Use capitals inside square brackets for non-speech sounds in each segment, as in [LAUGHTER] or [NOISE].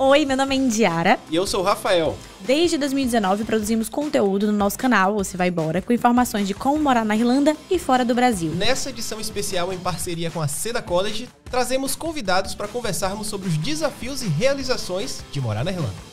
Oi, meu nome é Indiara. E eu sou o Rafael. Desde 2019 produzimos conteúdo no nosso canal, você vai embora, com informações de como morar na Irlanda e fora do Brasil. Nessa edição especial em parceria com a Seda College, trazemos convidados para conversarmos sobre os desafios e realizações de morar na Irlanda.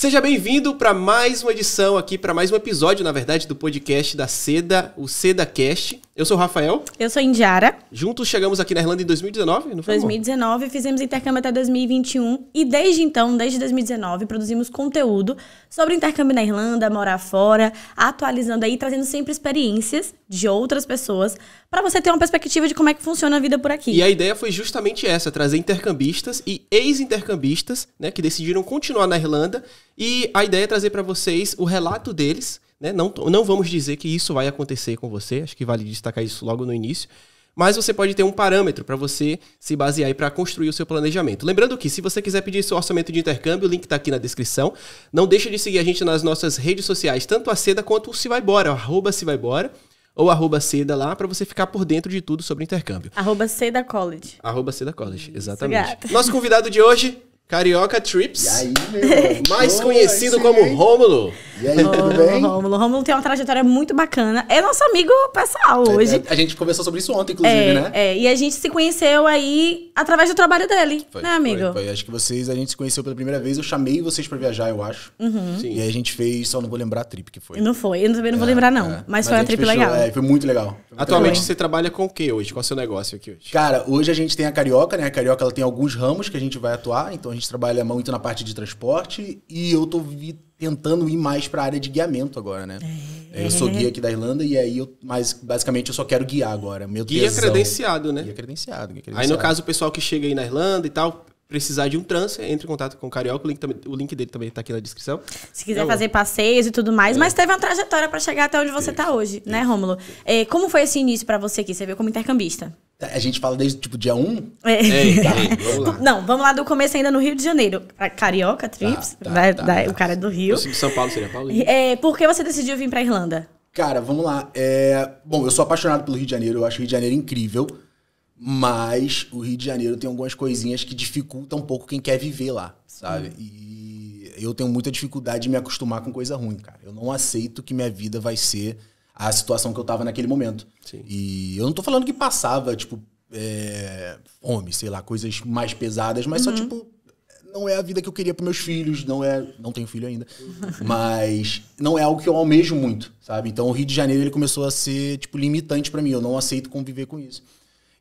Seja bem-vindo para mais uma edição aqui, para mais um episódio, na verdade, do podcast da Seda, o SedaCast. Eu sou o Rafael. Eu sou a Indiara. Juntos chegamos aqui na Irlanda em 2019, não foi? 2019, fizemos intercâmbio até 2021 e desde então, desde 2019, produzimos conteúdo sobre intercâmbio na Irlanda, morar fora, atualizando aí, trazendo sempre experiências de outras pessoas para você ter uma perspectiva de como é que funciona a vida por aqui. E a ideia foi justamente essa, trazer intercambistas e ex-intercambistas, né, que decidiram continuar na Irlanda e a ideia é trazer para vocês o relato deles. Né? Não, não vamos dizer que isso vai acontecer com você, acho que vale destacar isso logo no início. Mas você pode ter um parâmetro para você se basear e para construir o seu planejamento. Lembrando que, se você quiser pedir seu orçamento de intercâmbio, o link está aqui na descrição. Não deixa de seguir a gente nas nossas redes sociais, tanto a Seda quanto o Se Vai Bora, arroba Se Vai Bora ou arroba seda lá para você ficar por dentro de tudo sobre intercâmbio. Arroba seda college. Arroba seda college, exatamente. Nosso convidado de hoje, Carioca Trips. E aí, meu? mais Boa, conhecido como Rômulo. E aí, tudo bem? Rômulo. Rômulo tem uma trajetória muito bacana. É nosso amigo pessoal é, hoje. É, a gente conversou sobre isso ontem, inclusive, é, né? É, e a gente se conheceu aí através do trabalho dele, foi, né, amigo? Foi, foi, Acho que vocês, a gente se conheceu pela primeira vez. Eu chamei vocês pra viajar, eu acho. Uhum. E aí a gente fez, só não vou lembrar a trip que foi. Não foi, eu também não vou é, lembrar, não. É. Mas, mas, foi uma trip fechou, legal. É, foi muito legal. Atualmente você trabalha com o que hoje? Qual é o seu negócio aqui hoje? Cara, hoje a gente tem a Carioca, né? A Carioca ela tem alguns ramos que a gente vai atuar, então a gente trabalha muito na parte de transporte e eu tô vi tentando ir mais para a área de guiamento agora, né? É. é eu sou é. guia aqui da Irlanda e aí eu, mas basicamente eu só quero guiar agora. Meu guia tesão. credenciado, né? Guia credenciado, guia credenciado. Aí no caso o pessoal que chega aí na Irlanda e tal, precisar de um trânsito, entre em contato com o Carioca. O link, também, o link dele também está aqui na descrição. Se quiser é fazer passeios e tudo mais, é. mas teve uma trajetória para chegar até onde você está hoje, né, Rômulo? É, como foi esse início para você aqui? Você veio como intercambista? É, a gente fala desde tipo dia 1? Um? É. é tá, Não, vamos lá do começo ainda no Rio de Janeiro. Carioca, tá, Trips, tá, tá, tá, o cara é do Rio. Eu São Paulo seria Paulo. É, por que você decidiu vir para Irlanda? Cara, vamos lá. bom, eu sou apaixonado pelo Rio de Janeiro, eu acho o Rio de Janeiro incrível. Mas o Rio de Janeiro tem algumas coisinhas que dificultam um pouco quem quer viver lá, sabe? Hum. E eu tenho muita dificuldade de me acostumar com coisa ruim, cara. Eu não aceito que minha vida vai ser a situação que eu tava naquele momento. Sim. E eu não tô falando que passava, tipo, é, fome, sei lá, coisas mais pesadas, mas uhum. só, tipo, não é a vida que eu queria para meus filhos, não é, não tenho filho ainda, uhum. mas não é algo que eu almejo muito, sabe? Então o Rio de Janeiro ele começou a ser tipo limitante para mim, eu não aceito conviver com isso.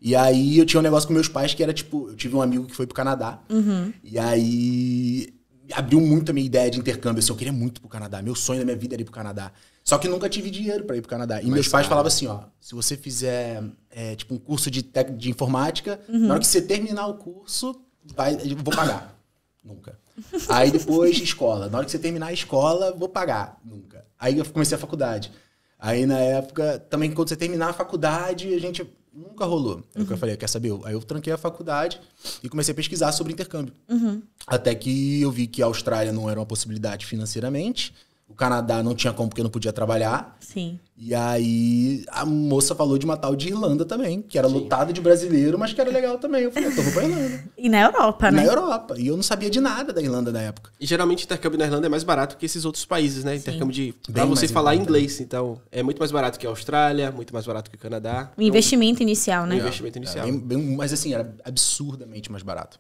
E aí eu tinha um negócio com meus pais que era tipo, eu tive um amigo que foi pro Canadá. Uhum. E aí abriu muito a minha ideia de intercâmbio. Assim, eu queria muito pro Canadá. Meu sonho da minha vida era ir pro Canadá. Só que nunca tive dinheiro para ir pro Canadá. E Mas meus pais tá. falavam assim, ó, se você fizer é, tipo um curso de, tec... de informática, uhum. na hora que você terminar o curso, vai, eu vou pagar. [LAUGHS] nunca. Aí depois escola. Na hora que você terminar a escola, vou pagar. Nunca. Aí eu comecei a faculdade. Aí na época, também quando você terminar a faculdade, a gente nunca rolou. Uhum. É o que eu falei, quer saber? Aí eu tranquei a faculdade e comecei a pesquisar sobre intercâmbio. Uhum. Até que eu vi que a Austrália não era uma possibilidade financeiramente, o Canadá não tinha como porque não podia trabalhar. Sim. E aí a moça falou de uma tal de Irlanda também, que era lotada de brasileiro, mas que era legal também. Eu falei, tô vou pra Irlanda. E na Europa, né? Na Europa. E eu não sabia de nada da Irlanda na época. E geralmente o intercâmbio na Irlanda é mais barato que esses outros países, né? Intercâmbio de. Pra você falar inglês. Também. Né? Então, é muito mais barato que a Austrália, muito mais barato que o Canadá. O então, investimento inicial, né? O investimento é, inicial. É, bem, bem, mas assim, era absurdamente mais barato.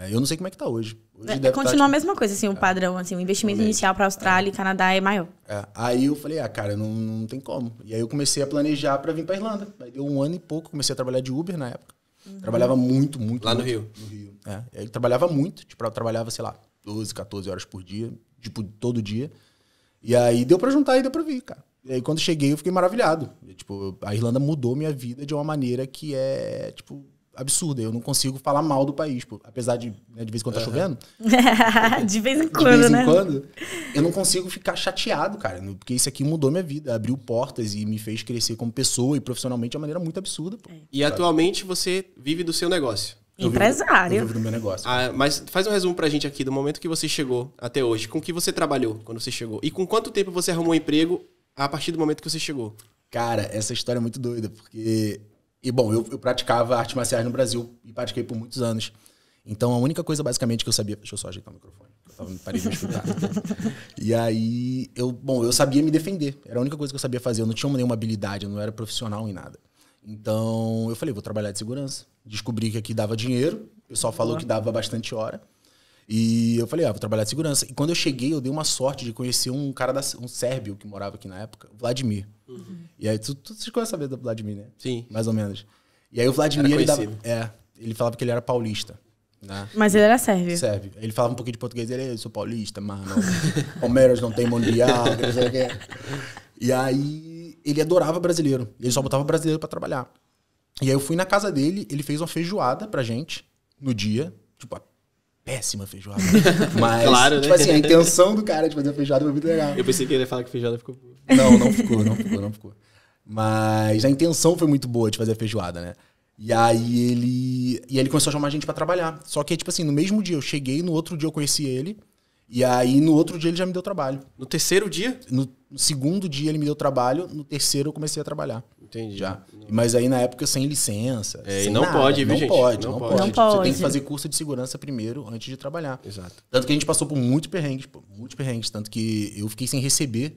É, eu não sei como é que tá hoje. hoje é, tá, continua estar... a tipo, mesma coisa, assim, o é. padrão, assim, o investimento Também. inicial pra Austrália e Canadá é maior. É, aí eu falei, ah, cara, não, não tem como como. E aí eu comecei a planejar para vir para Irlanda. Aí deu um ano e pouco, comecei a trabalhar de Uber na época. Uhum. Trabalhava muito, muito. Lá muito, no Rio? No Rio. É. aí eu trabalhava muito, tipo, eu trabalhava, sei lá, 12, 14 horas por dia, tipo, todo dia. E aí deu para juntar e deu para vir, cara. E aí quando cheguei eu fiquei maravilhado. E, tipo, a Irlanda mudou minha vida de uma maneira que é, tipo, absurda. Eu não consigo falar mal do país, pô. apesar de né, de vez em quando tá chovendo. [LAUGHS] de vez em quando, né? De vez em né? quando. Eu não consigo ficar chateado, cara, porque isso aqui mudou minha vida, abriu portas e me fez crescer como pessoa e profissionalmente de uma maneira muito absurda. Pô, é. E sabe? atualmente você vive do seu negócio. Eu Empresário. Vivo, eu vivo do meu negócio. Ah, mas faz um resumo pra gente aqui do momento que você chegou até hoje. Com que você trabalhou quando você chegou? E com quanto tempo você arrumou um emprego a partir do momento que você chegou? Cara, essa história é muito doida, porque e, bom, eu, eu praticava artes marciais no Brasil e pratiquei por muitos anos. Então, a única coisa, basicamente, que eu sabia... Deixa eu só ajeitar o microfone. Eu tava, parei de me escutar. e aí, eu, bom, eu sabia me defender. Era a única coisa que eu sabia fazer. Eu não tinha nenhuma habilidade, eu não era profissional em nada. Então, eu falei, vou trabalhar de segurança. Descobri que aqui dava dinheiro. O pessoal falou que dava bastante hora. E eu falei, ah, vou trabalhar de segurança. E quando eu cheguei, eu dei uma sorte de conhecer um cara, da, um sérvio que morava aqui na época, Vladimir. Uhum. E aí, tu, tu, tu a do Vladimir, né? Sim. Mais ou menos. E aí o Vladimir, ele, dava, é, ele falava que ele era paulista. Né? Mas ele era sérvio. Sérvio. Ele falava um pouquinho de português, ele, eu sou paulista, mano. Palmeiras não tem mundial, não sei o quê. E aí, ele adorava brasileiro. Ele só botava brasileiro para trabalhar. E aí eu fui na casa dele, ele fez uma feijoada pra gente, no dia. Tipo, péssima feijoada. [LAUGHS] Mas, claro, tipo né? tipo assim, a intenção do cara de fazer a feijoada foi muito legal. Eu pensei que ele ia falar que a feijoada ficou boa. Não, não ficou, não ficou, não ficou. Mas a intenção foi muito boa de fazer a feijoada, né? E aí ele. E ele começou a chamar a gente para trabalhar. Só que, tipo assim, no mesmo dia eu cheguei, no outro dia eu conheci ele. E aí, no outro dia, ele já me deu trabalho. No terceiro dia? No, segundo dia, ele me deu trabalho. No terceiro, eu comecei a trabalhar. Entendi. Já. Mas aí, na época, sem licença. É, sem e não nada. pode, viu, não gente? Pode, não, não pode, não pode. Tipo, você tem que fazer curso de segurança primeiro, antes de trabalhar. Exato. Tanto que a gente passou por muito perrengues, muitos muito perrengues. Tanto que eu fiquei sem receber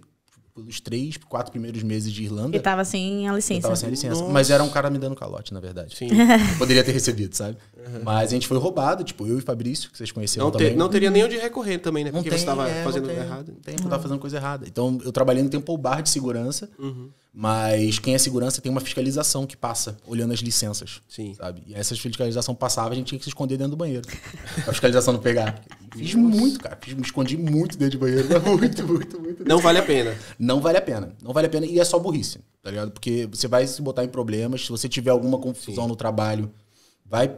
pelos três, quatro primeiros meses de Irlanda. E tava sem a licença. Eu tava sem a licença. Nossa. Mas era um cara me dando calote, na verdade. Sim. [LAUGHS] Poderia ter recebido, sabe? Uhum. Mas a gente foi roubado, tipo, eu e Fabrício, que vocês conheceram não também. Ter, não teria nem onde recorrer também, né? Porque tem, você tava é, fazendo tem, errado. Tem, eu tava uhum. fazendo coisa errada. Então, eu trabalhei no Temple Bar de segurança. Uhum. Mas quem é segurança tem uma fiscalização que passa olhando as licenças. Sim. Sabe? E essa fiscalização passava, a gente tinha que se esconder dentro do banheiro. a fiscalização não pegar. [LAUGHS] Fiz muito, cara. Fiz, me escondi muito dentro do banheiro. [LAUGHS] Muito, muito, muito. Não vale a pena. Não vale a pena. Não vale a pena. E é só burrice, tá ligado? Porque você vai se botar em problemas. Se você tiver alguma confusão Sim. no trabalho, vai,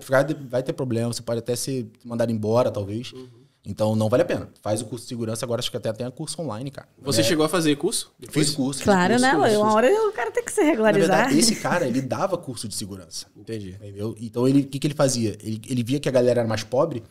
vai ter problema. Você pode até ser mandado embora, talvez. Uhum. Então não vale a pena. Faz o curso de segurança, agora acho que até tem a curso online, cara. Você é... chegou a fazer curso? Depois? Fiz curso. Claro, fiz curso, né? curso. Uma hora o cara tem que se regularizar. Na verdade, esse cara, ele dava curso de segurança. Entendi. Entendeu? Então ele, o que, que ele fazia? Ele, ele via que a galera era mais pobre,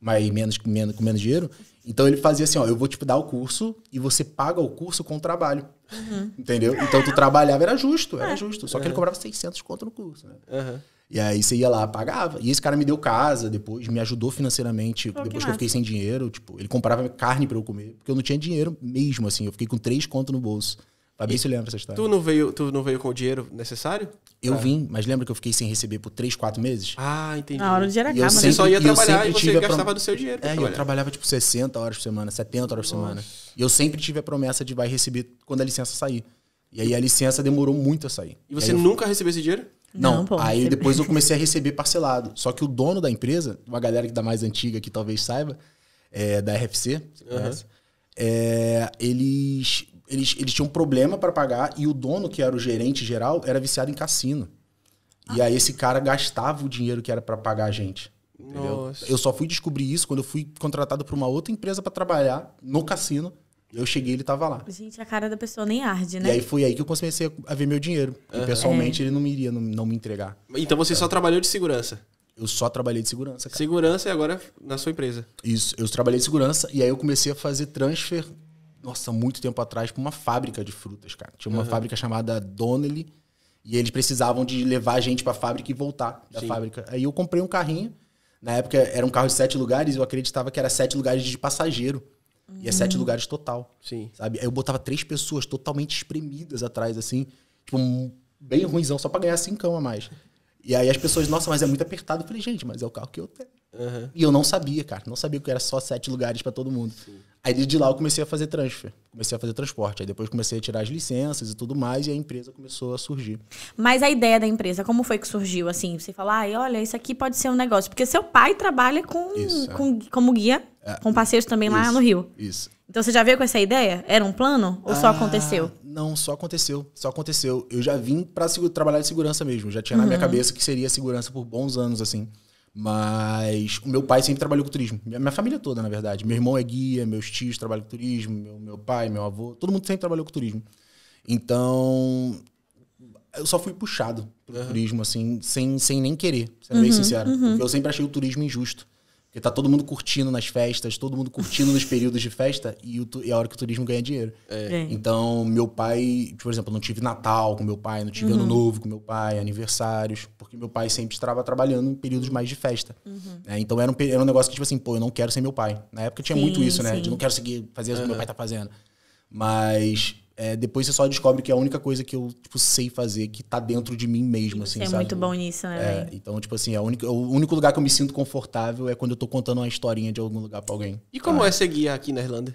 mas menos, menos, com menos dinheiro. Então ele fazia assim, ó, eu vou te dar o curso e você paga o curso com o trabalho. Uhum. Entendeu? Então tu trabalhava, era justo, era é. justo. Só que uhum. ele cobrava 600 conto no curso, né? Uhum. E aí você ia lá, pagava. E esse cara me deu casa depois, me ajudou financeiramente. Pô, depois que, que eu fiquei sem dinheiro, tipo, ele comprava carne para eu comer, porque eu não tinha dinheiro mesmo, assim. Eu fiquei com três contos no bolso. Fabinho se lembra essa história. Tu não veio, tu não veio com o dinheiro necessário? Eu ah. vim, mas lembra que eu fiquei sem receber por três quatro meses? Ah, entendi. Na hora de era acaba, Você só ia trabalhar e você gastava prom... do seu dinheiro. É, trabalhar. eu trabalhava tipo 60 horas por semana, 70 horas por Nossa. semana. E eu sempre tive a promessa de vai receber quando a licença sair. E aí a licença demorou muito a sair. E você e nunca fui... recebeu esse dinheiro? Não, não aí depois eu comecei a receber parcelado. Só que o dono da empresa, uma galera que da tá mais antiga que talvez saiba, é, da RFC, uhum. é, eles, eles, eles tinham um problema para pagar e o dono, que era o gerente geral, era viciado em cassino. Ah. E aí esse cara gastava o dinheiro que era para pagar a gente. Eu só fui descobrir isso quando eu fui contratado para uma outra empresa para trabalhar no cassino eu cheguei ele tava lá. Gente, a cara da pessoa nem arde, né? E aí foi aí que eu comecei a ver meu dinheiro. Uhum. E pessoalmente é. ele não me iria não, não me entregar. Então você só trabalhou de segurança? Eu só trabalhei de segurança, cara. Segurança e agora na sua empresa. Isso, eu trabalhei de segurança e aí eu comecei a fazer transfer, nossa, muito tempo atrás, para uma fábrica de frutas, cara. Tinha uma uhum. fábrica chamada Donnelly e eles precisavam de levar a gente para a fábrica e voltar da Sim. fábrica. Aí eu comprei um carrinho, na época era um carro de sete lugares, eu acreditava que era sete lugares de passageiro. Uhum. E é sete lugares total. Sim. Sabe? Aí eu botava três pessoas totalmente espremidas atrás, assim. Tipo, bem ruimzão, só pra ganhar cincão a mais. E aí as pessoas, nossa, mas é muito apertado. Eu falei, gente, mas é o carro que eu tenho. Uhum. E eu não sabia, cara. Não sabia que era só sete lugares para todo mundo. Sim. Aí de lá eu comecei a fazer transfer. Comecei a fazer transporte. Aí depois comecei a tirar as licenças e tudo mais. E a empresa começou a surgir. Mas a ideia da empresa, como foi que surgiu? Assim, você falou Ai, olha, isso aqui pode ser um negócio. Porque seu pai trabalha com, isso, é. com como guia, é. com parceiros também isso, lá no Rio. Isso. Então você já veio com essa ideia? Era um plano ou ah, só aconteceu? Não, só aconteceu. Só aconteceu. Eu já vim para trabalhar de segurança mesmo. Já tinha uhum. na minha uhum. cabeça que seria segurança por bons anos, assim. Mas o meu pai sempre trabalhou com turismo. Minha família toda, na verdade. Meu irmão é guia, meus tios trabalham com turismo, meu, meu pai, meu avô, todo mundo sempre trabalhou com turismo. Então, eu só fui puxado pro uhum. turismo, assim, sem, sem nem querer, sendo uhum, bem sincero. Uhum. Porque eu sempre achei o turismo injusto. Porque tá todo mundo curtindo nas festas, todo mundo curtindo nos períodos de festa e, o, e a hora que o turismo ganha dinheiro. É. é. Então, meu pai, por exemplo, não tive Natal com meu pai, não tive uhum. Ano Novo com meu pai, aniversários, porque meu pai sempre estava trabalhando em períodos mais de festa. Uhum. É, então era um, era um negócio que, tipo assim, pô, eu não quero ser meu pai. Na época tinha sim, muito isso, né? Sim. De não quero seguir fazer o que meu pai tá fazendo. Mas é, depois você só descobre que é a única coisa que eu tipo, sei fazer, que tá dentro de mim mesmo, assim, é sabe? muito bom nisso, né? É, então, tipo assim, é o único, o único lugar que eu me sinto confortável é quando eu tô contando uma historinha de algum lugar pra alguém. E como ah. é ser guia aqui na Irlanda?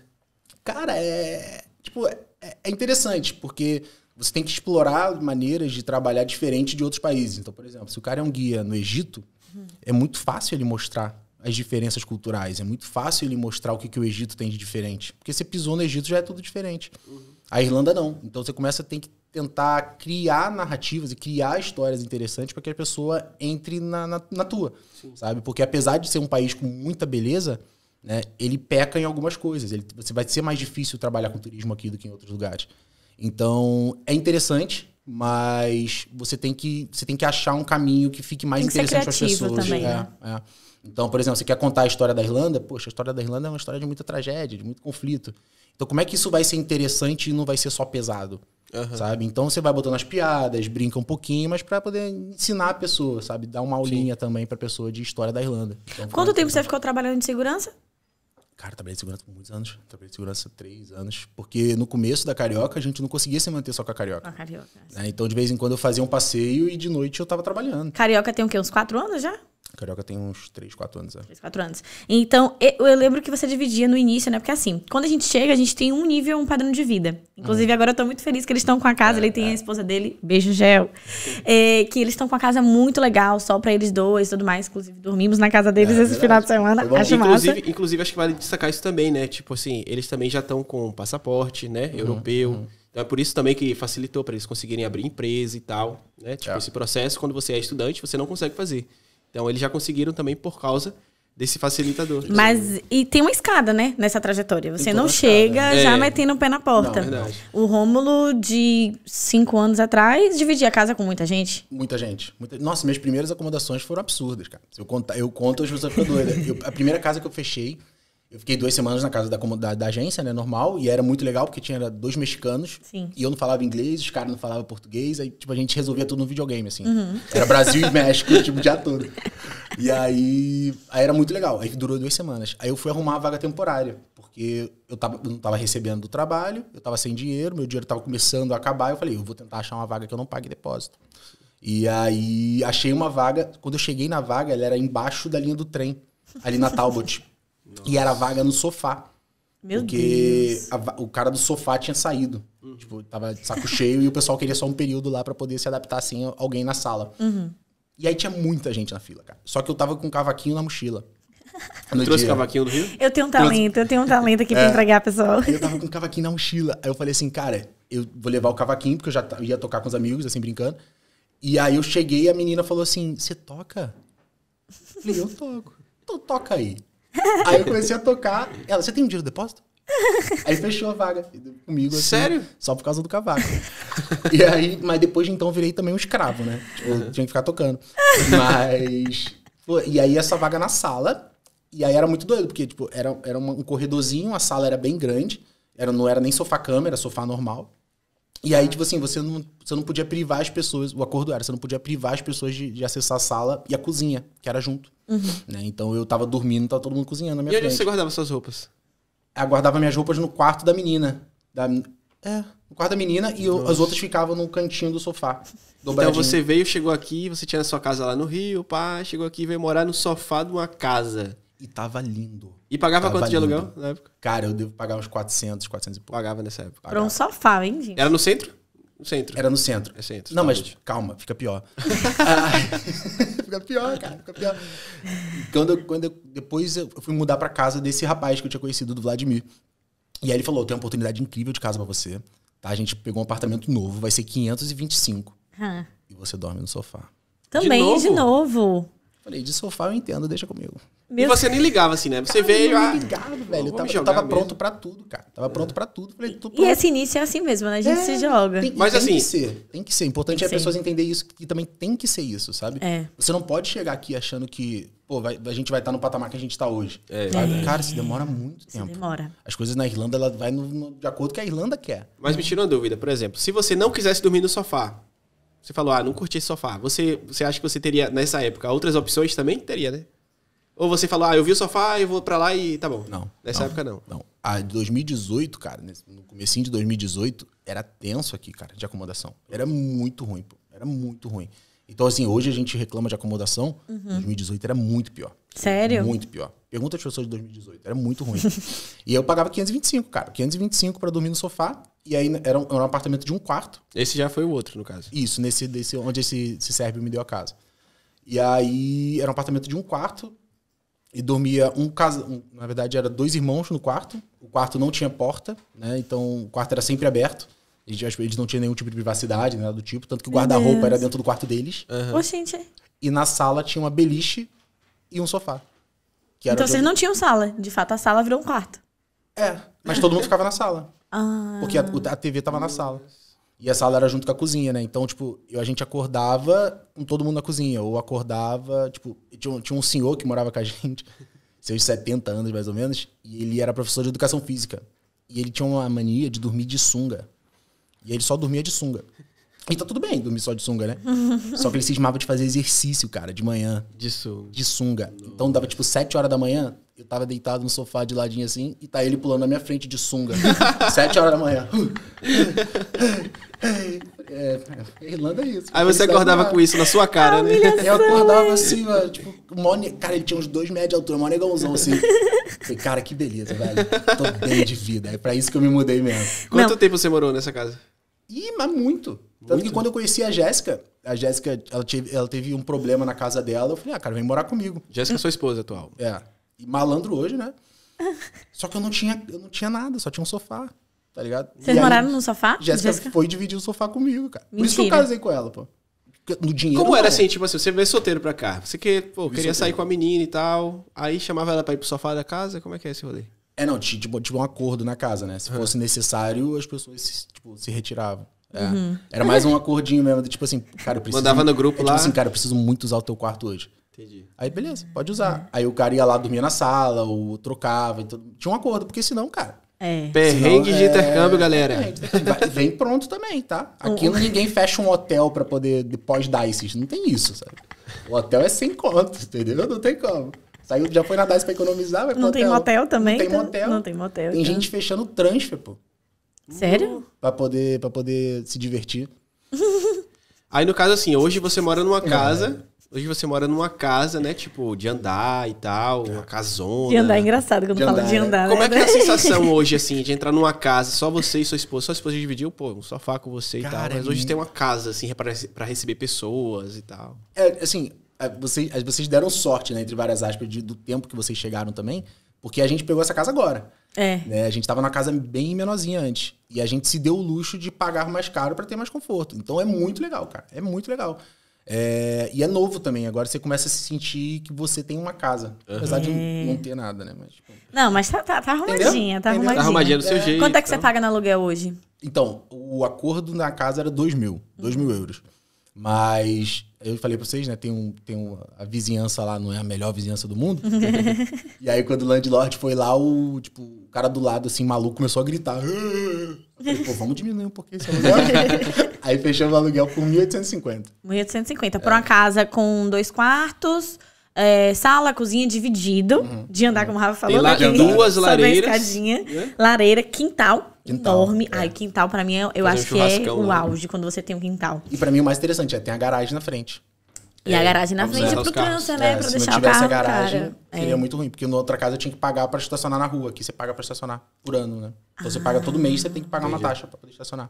Cara, é. Tipo, é, é interessante, porque você tem que explorar maneiras de trabalhar diferente de outros países. Então, por exemplo, se o cara é um guia no Egito, uhum. é muito fácil ele mostrar as diferenças culturais. É muito fácil ele mostrar o que, que o Egito tem de diferente. Porque você pisou no Egito já é tudo diferente. Uhum. A Irlanda não. Então você começa a ter que tentar criar narrativas e criar histórias interessantes para que a pessoa entre na, na, na tua, Sim. sabe? Porque apesar de ser um país com muita beleza, né, ele peca em algumas coisas. Ele, você vai ser mais difícil trabalhar com turismo aqui do que em outros lugares. Então é interessante, mas você tem que você tem que achar um caminho que fique mais que interessante para as pessoas. Também, é, né? é. Então, por exemplo, você quer contar a história da Irlanda? Poxa, a história da Irlanda é uma história de muita tragédia, de muito conflito. Então, como é que isso vai ser interessante e não vai ser só pesado? Uhum. Sabe? Então você vai botando as piadas, brinca um pouquinho, mas para poder ensinar a pessoa, sabe? Dar uma aulinha Sim. também pra pessoa de história da Irlanda. Então, Quanto tempo você ficou trabalhando de segurança? Cara, trabalhei de segurança por muitos anos. Trabalhei de segurança por três anos. Porque no começo da Carioca, a gente não conseguia se manter só com a Carioca. A Carioca. É, né? então, de vez em quando, eu fazia um passeio e de noite eu tava trabalhando. Carioca tem o quê? Uns quatro anos já? Carioca tem uns 3, 4 anos, é. 3, 4 anos. Então, eu lembro que você dividia no início, né? Porque assim, quando a gente chega, a gente tem um nível, um padrão de vida. Inclusive, hum. agora eu tô muito feliz que eles estão com a casa, é, ele tem é. a esposa dele, beijo, Gel. É, que eles estão com a casa muito legal, só pra eles dois e tudo mais. Inclusive, dormimos na casa deles é, esse verdade. final de semana. Acho inclusive, massa. inclusive, acho que vale destacar isso também, né? Tipo assim, eles também já estão com passaporte, né? Uhum, Europeu. Uhum. Então é por isso também que facilitou para eles conseguirem abrir empresa e tal, né? Tipo, é. esse processo, quando você é estudante, você não consegue fazer. Então eles já conseguiram também por causa desse facilitador. Mas e tem uma escada, né, nessa trajetória. Você não chega é. já metendo o pé na porta. Não, o Rômulo de cinco anos atrás dividia a casa com muita gente. Muita gente. Muita... Nossa, minhas primeiras acomodações foram absurdas, cara. Eu conto, eu conto as pessoas ficam doidas. a primeira casa que eu fechei eu fiquei duas semanas na casa da, da, da agência, né? Normal. E era muito legal, porque tinha dois mexicanos. Sim. E eu não falava inglês, os caras não falavam português. Aí, tipo, a gente resolvia tudo no videogame, assim. Uhum. Era Brasil e México, tipo, o dia todo. E aí, aí era muito legal. Aí durou duas semanas. Aí eu fui arrumar a vaga temporária, porque eu, tava, eu não tava recebendo do trabalho, eu tava sem dinheiro, meu dinheiro tava começando a acabar. Eu falei, eu vou tentar achar uma vaga que eu não pague depósito. E aí achei uma vaga. Quando eu cheguei na vaga, ela era embaixo da linha do trem, ali na Talbot. Nossa. E era vaga no sofá. Meu porque Deus. Porque o cara do sofá tinha saído. Uhum. Tipo, tava de saco cheio e o pessoal queria só um período lá para poder se adaptar assim alguém na sala. Uhum. E aí tinha muita gente na fila, cara. Só que eu tava com um cavaquinho na mochila. [LAUGHS] Você trouxe dia. cavaquinho do Rio? Eu tenho um talento, eu tenho um talento aqui [LAUGHS] é, pra entregar, pessoal. Eu tava com um cavaquinho na mochila. Aí eu falei assim, cara, eu vou levar o cavaquinho, porque eu já ia tocar com os amigos, assim, brincando. E aí eu cheguei e a menina falou assim: Você toca? Eu falei, eu toco. Então toca aí. [LAUGHS] Aí eu comecei a tocar. Ela, você tem dinheiro de depósito? [LAUGHS] Aí fechou a vaga comigo. Assim, Sério? Só por causa do cavaco. e aí, mas depois de então eu virei também um escravo, né? Tipo, uhum. tinha que ficar tocando. Mas. Pô, e aí essa vaga na sala. E aí era muito doido, porque, tipo, era, era um corredorzinho, a sala era bem grande. Era, não era nem sofá cama, era sofá normal. E aí, tipo assim, você não, você não podia privar as pessoas, o acordo era, você não podia privar as pessoas de, de acessar a sala e a cozinha, que era junto. Uhum. Né? Então eu tava dormindo, tava todo mundo cozinhando na minha e frente. E onde você guardava suas roupas? Eu guardava minhas roupas no quarto da menina. Da, é, no quarto da menina e eu, as outras ficavam no cantinho do sofá. Então você veio, chegou aqui, você tinha a sua casa lá no Rio, pá, chegou aqui e veio morar no sofá de uma casa. E tava lindo. E pagava tava quanto lindo. de aluguel na época? Cara, eu devo pagar uns 400, 400 e pouco. Pagava nessa época. Pagava. Pra um sofá, hein, gente? Era no centro? No centro. Era no centro. É centro. Não, mas calma, fica pior. [LAUGHS] [LAUGHS] fica pior, cara, fica pior. Quando, quando eu, depois eu fui mudar pra casa desse rapaz que eu tinha conhecido, do Vladimir. E aí ele falou: tem uma oportunidade incrível de casa para você. Tá? A gente pegou um apartamento novo, vai ser 525. Ah. E você dorme no sofá. Também, de novo? De novo. Falei, de sofá eu entendo, deixa comigo. Mesmo... E você nem ligava assim, né? Você cara, veio. Eu não ah, ligava, velho. Eu tava, eu tava pronto pra tudo, cara. Tava é. pronto pra tudo. Falei, e esse início é assim mesmo, né? A gente é, se joga. Tem, Mas tem assim. Tem que ser. Tem que ser. Importante é as pessoas entenderem isso. E também tem que ser isso, sabe? É. Você não pode chegar aqui achando que. Pô, vai, a gente vai estar tá no patamar que a gente está hoje. É, é. Cara, isso demora muito isso tempo. demora. As coisas na Irlanda, ela vai no, no, de acordo com que a Irlanda quer. Mas me tira uma dúvida, por exemplo. Se você não quisesse dormir no sofá, você falou, ah, não curti esse sofá. Você, você acha que você teria, nessa época, outras opções também? Teria, né? Ou você falou, ah, eu vi o sofá, eu vou pra lá e tá bom. Não. Nessa não, época, não. Não. A de 2018, cara, no comecinho de 2018, era tenso aqui, cara, de acomodação. Era muito ruim, pô. Era muito ruim. Então, assim, hoje a gente reclama de acomodação. Uhum. 2018 era muito pior. Sério? Muito pior. Pergunta às pessoas de 2018. Era muito ruim. [LAUGHS] e eu pagava 525, cara. 525 para dormir no sofá. E aí era um, era um, apartamento de um quarto. Esse já foi o outro, no caso. Isso, nesse, desse, onde esse, esse me deu a casa. E aí era um apartamento de um quarto e dormia um casa, um, na verdade era dois irmãos no quarto. O quarto não tinha porta, né? Então o quarto era sempre aberto. Eles, eles não tinham nenhum tipo de privacidade, nada do tipo, tanto que o guarda-roupa era dentro do quarto deles. Uhum. Oh, gente. E na sala tinha uma beliche e um sofá. então vocês não tinham sala, de fato a sala virou um quarto. É, mas todo mundo ficava na sala. Ah. Porque a, a TV tava na sala. E a sala era junto com a cozinha, né? Então, tipo, eu, a gente acordava com todo mundo na cozinha. Ou acordava, tipo, tinha, tinha um senhor que morava com a [LAUGHS] gente, seus 70 anos mais ou menos, e ele era professor de educação física. E ele tinha uma mania de dormir de sunga. E ele só dormia de sunga. E tá tudo bem dormir só de sunga, né? [LAUGHS] só que ele cismava de fazer exercício, cara, de manhã. De sunga. De sunga. Então dava tipo 7 horas da manhã, eu tava deitado no sofá de ladinho assim e tá ele pulando na minha frente de sunga. [LAUGHS] Sete horas da manhã. É, é, Irlanda é isso. Aí você acordava com isso na sua cara, é né? Eu acordava assim, mano, tipo, cara, ele tinha uns dois metros de altura, mó negãozão assim. Falei, cara, que beleza, velho. Tô bem de vida. É pra isso que eu me mudei mesmo. Quanto Não. tempo você morou nessa casa? Ih, mas muito. Tanto que quando eu conheci a Jéssica, a Jéssica, ela teve, ela teve um problema na casa dela. Eu falei, ah, cara, vem morar comigo. Jéssica é sua esposa atual. É malandro hoje, né? [LAUGHS] Só que eu não tinha, eu não tinha nada, só tinha um sofá, tá ligado? Vocês e moraram no sofá? Jéssica, Jéssica foi dividir o sofá comigo, cara. Mentira. Por isso que eu casei com ela, pô. No dinheiro. Como era assim, tipo assim, você veio solteiro pra cá. Você que, pô, queria solteiro. sair com a menina e tal. Aí chamava ela pra ir pro sofá da casa. Como é que é esse rolê? É, não, tinha tipo, tipo um acordo na casa, né? Se fosse necessário, as pessoas se, tipo, se retiravam. É. Uhum. Era mais um acordinho mesmo, tipo assim, cara, eu preciso. Mandava no grupo é, tipo lá. Tipo assim, cara, eu preciso muito usar o teu quarto hoje. Entendi. Aí beleza, pode usar. Aí o cara ia lá, dormia na sala, ou trocava. Então, tinha um acordo, porque senão, cara. É. Perrengue senão, de é, intercâmbio, é... galera. É, vem pronto também, tá? Aqui uhum. ninguém fecha um hotel para poder depois dar esses. Não tem isso, sabe? O hotel é sem conto, entendeu? Não tem como. Saiu, já foi na DICE pra economizar, vai pro Não hotel. tem motel também? Não tem então? motel. Não tem motel. Tem então. gente fechando transfer, pô. Sério? Uh, pra poder, pra poder se divertir. [LAUGHS] Aí, no caso, assim, hoje você mora numa é. casa Hoje você mora numa casa, né? Tipo, de andar e tal, uma é. casona. De andar é engraçado quando fala de né? andar. Né? Como é que é a sensação [LAUGHS] hoje, assim, de entrar numa casa, só você e sua esposa? Sua esposa dividiu, pô, um sofá com você Cara, e tal. Mas hoje é tem uma casa, assim, para receber pessoas e tal. É, assim, é, vocês, vocês deram sorte, né? Entre várias aspas, de, do tempo que vocês chegaram também, porque a gente pegou essa casa agora. É. Né? A gente tava numa casa bem menorzinha antes. E a gente se deu o luxo de pagar mais caro para ter mais conforto. Então é muito legal, cara. É muito legal. É, e é novo também, agora você começa a se sentir que você tem uma casa. Apesar de não ter nada, né? Mas, tipo... Não, mas tá, tá, tá arrumadinha, tá arrumadinha. Tá arrumadinha do seu é. jeito. Quanto é que então... você paga no aluguel hoje? Então, o acordo na casa era 2 mil, 2 mil euros. Mas eu falei pra vocês, né? Tem, um, tem um, a vizinhança lá, não é a melhor vizinhança do mundo. [LAUGHS] e aí, quando o landlord foi lá, o, tipo, o cara do lado, assim, maluco, começou a gritar. Ah, Falei, pô, vamos diminuir um pouquinho esse aluguel. [LAUGHS] Aí fechamos o aluguel por 1.850. 1.850, é. por uma casa com dois quartos, é, sala, cozinha dividido, uhum. de andar, uhum. como o Rafa falou. Tem né? duas lareiras. Né? Lareira, quintal, quintal enorme. É. Ai, quintal, pra mim, é, eu Fazer acho um que é o né? auge, quando você tem um quintal. E pra mim, o mais interessante é, tem a garagem na frente. E é, a garagem na frente pro trânsito, né? É, pra deixar o carro. Se tivesse a garagem, cara. É. seria é. muito ruim. Porque na outra casa eu tinha que pagar pra estacionar na rua. Aqui você paga pra estacionar por ano, né? Então ah. você paga todo mês, você tem que pagar Entendi. uma taxa pra poder estacionar.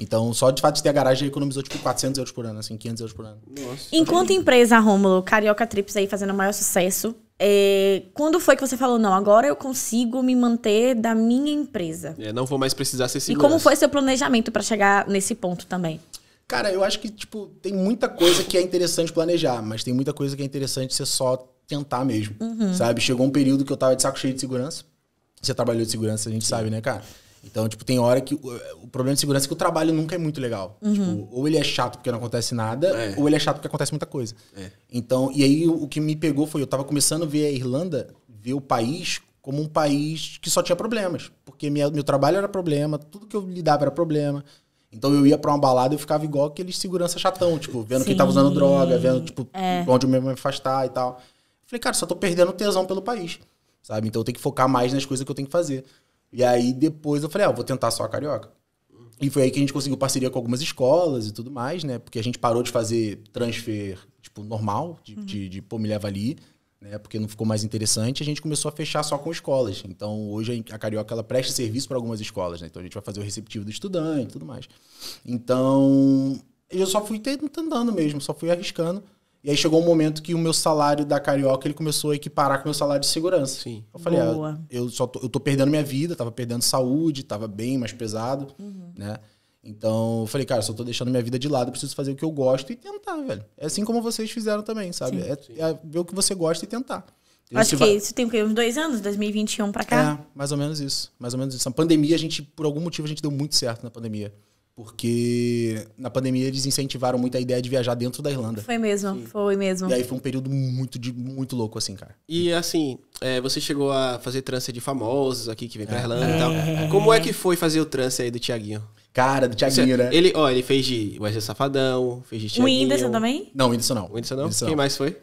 Então, só de fato de ter a garagem, economizou tipo 400 euros por ano, assim, 500 euros por ano. Nossa. Enquanto empresa, Rômulo, Carioca Trips aí fazendo o maior sucesso, é, quando foi que você falou, não, agora eu consigo me manter da minha empresa? É, não vou mais precisar ser segurança. E como foi seu planejamento para chegar nesse ponto também? Cara, eu acho que, tipo, tem muita coisa que é interessante planejar, mas tem muita coisa que é interessante você só tentar mesmo. Uhum. Sabe? Chegou um período que eu tava de saco cheio de segurança. Você trabalhou de segurança, a gente Sim. sabe, né, cara? Então, tipo, tem hora que. O problema de segurança é que o trabalho nunca é muito legal. Uhum. Tipo, ou ele é chato porque não acontece nada, é. ou ele é chato porque acontece muita coisa. É. Então, e aí o que me pegou foi, eu tava começando a ver a Irlanda, ver o país como um país que só tinha problemas. Porque minha, meu trabalho era problema, tudo que eu lidava era problema. Então eu ia pra uma balada e ficava igual aqueles segurança chatão, tipo, vendo Sim. quem tava usando droga, vendo, tipo, é. onde eu mesmo me afastar e tal. Falei, cara, só tô perdendo tesão pelo país, sabe? Então eu tenho que focar mais nas coisas que eu tenho que fazer. E aí depois eu falei, ah, vou tentar só a carioca. E foi aí que a gente conseguiu parceria com algumas escolas e tudo mais, né? Porque a gente parou de fazer transfer, tipo, normal, de, uhum. de, de pô, me leva ali né? Porque não ficou mais interessante, a gente começou a fechar só com escolas. Então, hoje a Carioca ela presta serviço para algumas escolas, né? Então a gente vai fazer o receptivo do estudante e tudo mais. Então, eu só fui tentando mesmo, só fui arriscando. E aí chegou um momento que o meu salário da Carioca ele começou a equiparar com o meu salário de segurança. Sim. Eu falei, ah, eu só tô, eu tô perdendo minha vida, tava perdendo saúde, tava bem mais pesado, uhum. né? Então, eu falei, cara, só tô deixando minha vida de lado, preciso fazer o que eu gosto e tentar, velho. É assim como vocês fizeram também, sabe? é, é, ver o que você gosta e tentar. Eu Acho que vai... isso tem o quê? Uns dois anos, 2021 pra cá? É, mais ou menos isso. Mais ou menos isso. Na pandemia, a gente, por algum motivo, a gente deu muito certo na pandemia. Porque na pandemia eles incentivaram muito a ideia de viajar dentro da Irlanda. Foi mesmo, Sim. foi mesmo. E aí foi um período muito, muito louco, assim, cara. E assim, é, você chegou a fazer trança de famosos aqui que vem pra é. Irlanda é. e tal. Como é que foi fazer o trance aí do Tiaguinho? Cara, do Thiaguinho, é, né? Ele, ó, ele fez de Wesley Safadão, fez de Thiaguinho. O Whindersson também? Não, o Whindersson não. O Whindersson não? Quem mais foi?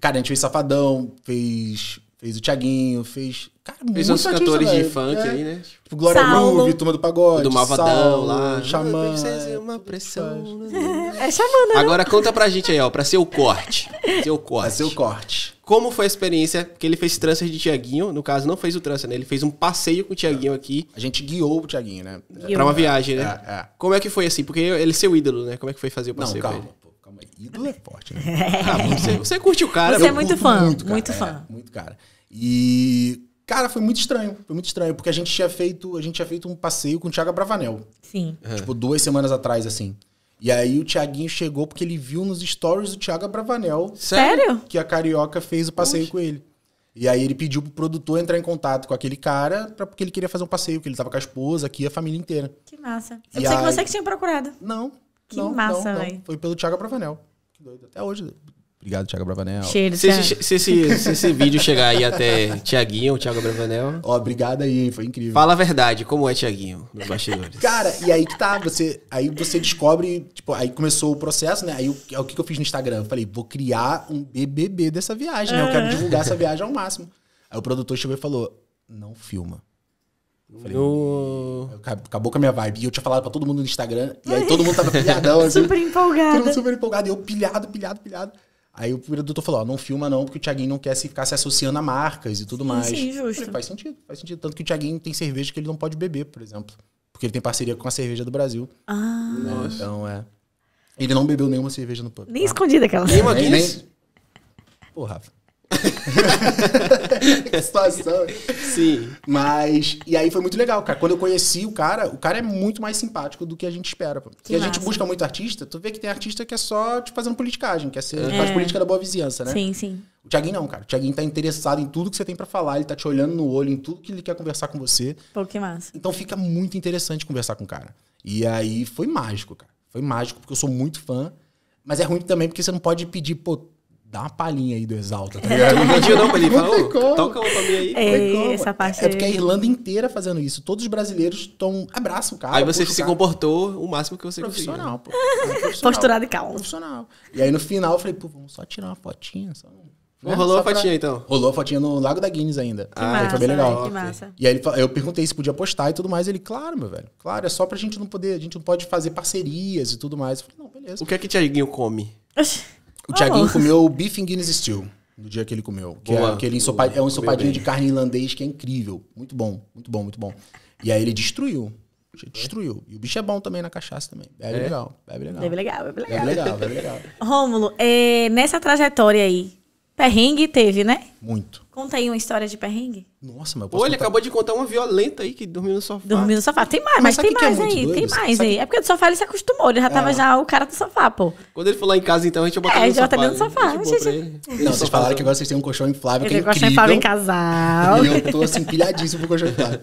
Cara, a gente fez Safadão, fez Fez o Thiaguinho, fez. Cara, fez uns cantores de funk é. aí, né? Tipo, tipo Glória Groove, Turma do Pagode. Do Malvadão lá. Xamã. uma tipo, pressão. Né? É xamã, né? Agora conta pra gente aí, ó, pra ser o corte. [LAUGHS] Seu corte. Pra ser o corte. Como foi a experiência? que ele fez trânsito de Tiaguinho. No caso, não fez o trânsito, né? Ele fez um passeio com o Tiaguinho aqui. A gente guiou o Tiaguinho, né? Guiou. Pra uma viagem, né? É, é. Como é que foi assim? Porque ele é seu ídolo, né? Como é que foi fazer o passeio? Não, calma ídolo é forte, né? Ah, você, você curte o cara. Você é muito fã. Muito, cara, muito é, fã. É, muito cara. E, cara, foi muito estranho. Foi muito estranho, porque a gente tinha feito, a gente tinha feito um passeio com o Thiago Bravanel. Sim. Uhum. Tipo, duas semanas atrás, assim. E aí o Thiaguinho chegou porque ele viu nos stories do Thiago Bravanel. Sério? Que a Carioca fez o passeio Oxe. com ele. E aí ele pediu pro produtor entrar em contato com aquele cara, pra, porque ele queria fazer um passeio, que ele tava com a esposa aqui, a família inteira. Que massa. Eu e pensei aí... que você que tinha procurado. Não, que não, massa, velho. Foi pelo Thiago Bravanel. Que doido. Até hoje. Obrigado, Thiago Bravanel. Cheiro, se, se, se, esse, se esse vídeo chegar aí até Tiaguinho Thiago Bravanel. Ó, obrigado aí, foi incrível. Fala a verdade, como é Tiaguinho nos bastidores? Cara, e aí que tá, você, aí você descobre, tipo, aí começou o processo, né? Aí o, é o que, eu fiz no Instagram? Eu falei, vou criar um BBB dessa viagem, né? Eu quero é. divulgar essa viagem ao máximo. Aí o produtor chegou e falou: não filma. Falei, Acabou com a minha vibe. E eu tinha falado pra todo mundo no Instagram. E aí todo mundo tava pilhadão. [LAUGHS] Assim, super empolgado. Todo mundo super empolgado. E eu pilhado, pilhado, pilhado. Aí o produtor falou, ó, não filma não, porque o Thiaguinho não quer se ficar se associando a marcas e tudo mais. Sim, justo. Falei, faz sentido, faz sentido. Tanto que o Thiaguinho tem cerveja que ele não pode beber, por exemplo. Porque ele tem parceria com a cerveja do Brasil. Ah. Né, então, é. Ele não bebeu nenhuma cerveja no pub. Nem tá? escondida aquela. Nenhuma aqui, nem... Pô, Rafa. [LAUGHS] que situação. Sim. Mas, e aí foi muito legal, cara. Quando eu conheci o cara, o cara é muito mais simpático do que a gente espera. Pô. a gente busca muito artista, tu vê que tem artista que é só, tipo, fazendo politicagem, que é ser, é. faz política da boa vizinhança, né? Sim, sim. O Thiaguinho não, cara. O Thiaguinho tá interessado em tudo que você tem para falar, ele tá te olhando no olho, em tudo que ele quer conversar com você. Pô, que massa. Então fica muito interessante conversar com o cara. E aí foi mágico, cara. Foi mágico, porque eu sou muito fã. Mas é ruim também porque você não pode pedir, pô, dá uma palhinha aí do Exalta, tá é. ligado? É. [LAUGHS] Não, não, ele falou, toca uma pra mim aí. É, essa é, parte é porque a Irlanda inteira fazendo isso. Todos os brasileiros estão. Abraçam o cara. Aí você se comportou o máximo que você profissional, Pô. [LAUGHS] Posturado e calmo. Profissional. E aí no final eu falei, pô, vamos só tirar uma fotinha, só né? Rolou a fotinha, pra... então? Rolou a fotinha no Lago da Guinness ainda. Ah, massa, foi bem legal. Que massa. E aí ele, eu perguntei se podia postar e tudo mais. Ele, claro, meu velho. Claro, é só pra gente não poder... A gente não pode fazer parcerias e tudo mais. Eu falei, não, beleza. O que é que Tiaguinho come? [LAUGHS] O Thiaguinho comeu o Beef and Guinness Steel no dia que ele comeu. Que é boa, é, aquele ensopa... é um ensopadinho de carne irlandês que é incrível. Muito bom, muito bom, muito bom. E aí ele destruiu. Destruiu. E o bicho é bom também na cachaça também. Bebe é. legal, bebe legal. Bebe legal, bebe legal. Bebe legal, bebe legal. [LAUGHS] Rômulo, é, nessa trajetória aí, perrengue teve, né? Muito. Conta aí uma história de perrengue. Nossa, meu eu posso Olha, contar... acabou de contar uma violenta aí que dormiu no sofá. Dormiu no sofá. Tem mais, mas, mas tem é mais é aí. Tem mais sabe aí. Que... É porque do sofá ele se acostumou. Ele já tava é. já o cara do sofá, pô. Quando ele falou em casa, então, a gente ia botar é, no sofá. É, já tá no sofá. Né? Gente, Não, vocês falaram que agora vocês têm um colchão inflável eu que é incrível. colchão inflável em casal. E eu tô, assim, pilhadíssimo pro colchão inflável.